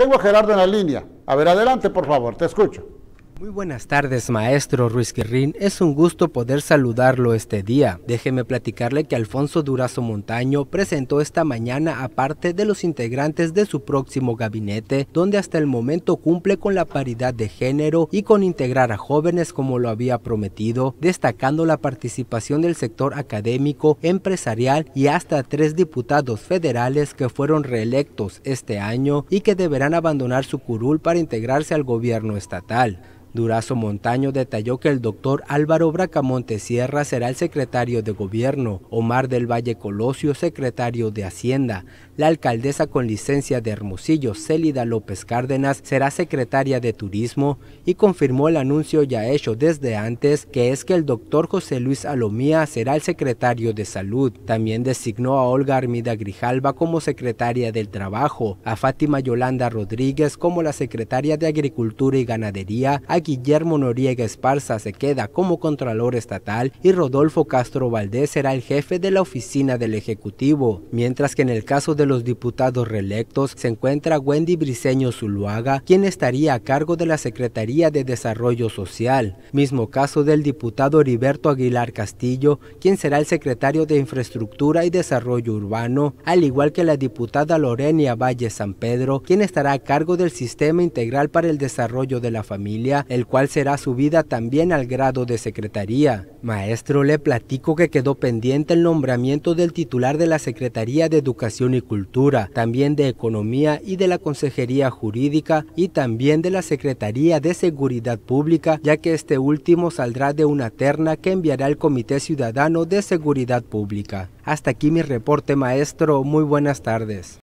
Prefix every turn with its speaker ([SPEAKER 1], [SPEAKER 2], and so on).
[SPEAKER 1] Tengo a Gerardo en la línea. A ver, adelante, por favor, te escucho. Muy buenas tardes, maestro Ruiz Guerrín. Es un gusto poder saludarlo este día. Déjeme platicarle que Alfonso Durazo Montaño presentó esta mañana a parte de los integrantes de su próximo gabinete, donde hasta el momento cumple con la paridad de género y con integrar a jóvenes como lo había prometido, destacando la participación del sector académico, empresarial y hasta tres diputados federales que fueron reelectos este año y que deberán abandonar su curul para integrarse al gobierno estatal. Durazo Montaño detalló que el doctor Álvaro Bracamonte Sierra será el secretario de Gobierno, Omar del Valle Colosio secretario de Hacienda, la alcaldesa con licencia de Hermosillo, Célida López Cárdenas, será secretaria de Turismo y confirmó el anuncio ya hecho desde antes, que es que el doctor José Luis Alomía será el secretario de Salud. También designó a Olga Armida Grijalva como secretaria del Trabajo, a Fátima Yolanda Rodríguez como la secretaria de Agricultura y Ganadería, Guillermo Noriega Esparza se queda como Contralor Estatal y Rodolfo Castro Valdés será el jefe de la oficina del Ejecutivo, mientras que en el caso de los diputados reelectos se encuentra Wendy Briceño Zuluaga, quien estaría a cargo de la Secretaría de Desarrollo Social, mismo caso del diputado Heriberto Aguilar Castillo, quien será el secretario de Infraestructura y Desarrollo Urbano, al igual que la diputada Lorenia Valle San Pedro, quien estará a cargo del Sistema Integral para el Desarrollo de la Familia el cual será subida también al grado de secretaría. Maestro, le platico que quedó pendiente el nombramiento del titular de la Secretaría de Educación y Cultura, también de Economía y de la Consejería Jurídica y también de la Secretaría de Seguridad Pública, ya que este último saldrá de una terna que enviará el Comité Ciudadano de Seguridad Pública. Hasta aquí mi reporte, maestro. Muy buenas tardes.